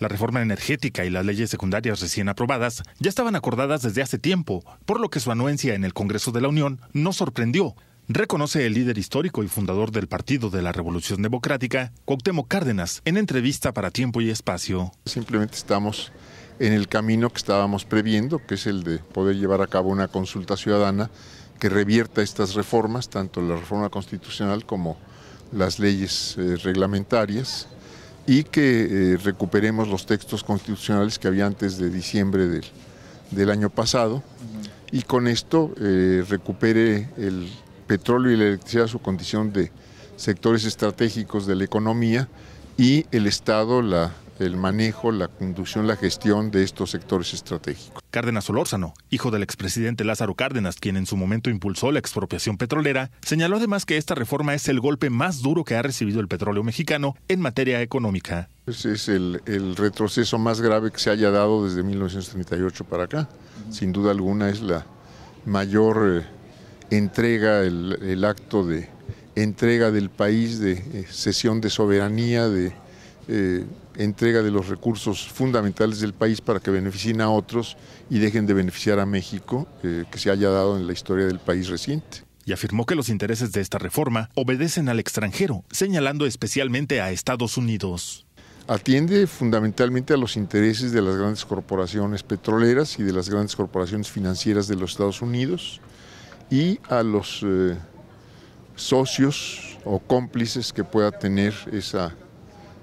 La reforma energética y las leyes secundarias recién aprobadas ya estaban acordadas desde hace tiempo, por lo que su anuencia en el Congreso de la Unión no sorprendió, reconoce el líder histórico y fundador del Partido de la Revolución Democrática, Cuauhtémoc Cárdenas, en entrevista para Tiempo y Espacio. Simplemente estamos en el camino que estábamos previendo, que es el de poder llevar a cabo una consulta ciudadana que revierta estas reformas, tanto la reforma constitucional como las leyes eh, reglamentarias y que eh, recuperemos los textos constitucionales que había antes de diciembre del, año pasado y con esto eh, recupere el petróleo y la electricidad su condición de sectores estratégicos de la economía y el Estado la el manejo, la conducción, la gestión de estos sectores estratégicos. Cárdenas Olórzano, hijo del expresidente Lázaro Cárdenas, quien en su momento impulsó la expropiación petrolera, señaló además que esta reforma es el golpe más duro que ha recibido el petróleo mexicano en materia económica. Es el, retroceso más grave que se haya dado desde 1938 para acá. Sin duda alguna es la mayor eh, entrega, el, acto de entrega del país, de eh, cesión de soberanía, de eh, entrega de los recursos fundamentales del país para que beneficien a otros y dejen de beneficiar a México, eh, que se haya dado en la historia del país reciente. Y afirmó que los intereses de esta reforma obedecen al extranjero, señalando especialmente a Estados Unidos. Atiende fundamentalmente a los intereses de las grandes corporaciones petroleras y de las grandes corporaciones financieras de los Estados Unidos y a los eh, socios o cómplices que pueda tener esa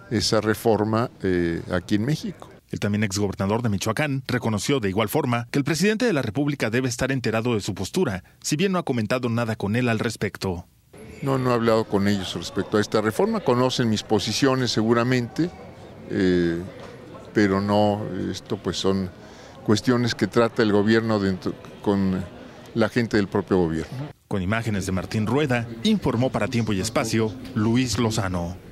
esa reforma eh, aquí en México. El también exgobernador de Michoacán reconoció de igual forma que el presidente de la República debe estar enterado de su postura, si bien no ha comentado nada con él al respecto. No, no he hablado con ellos respecto a esta reforma, conocen mis posiciones seguramente, eh, pero no, esto pues son cuestiones que trata el gobierno con la gente del propio gobierno. Con imágenes de Martín Rueda, informó para Tiempo y Espacio Luis Lozano.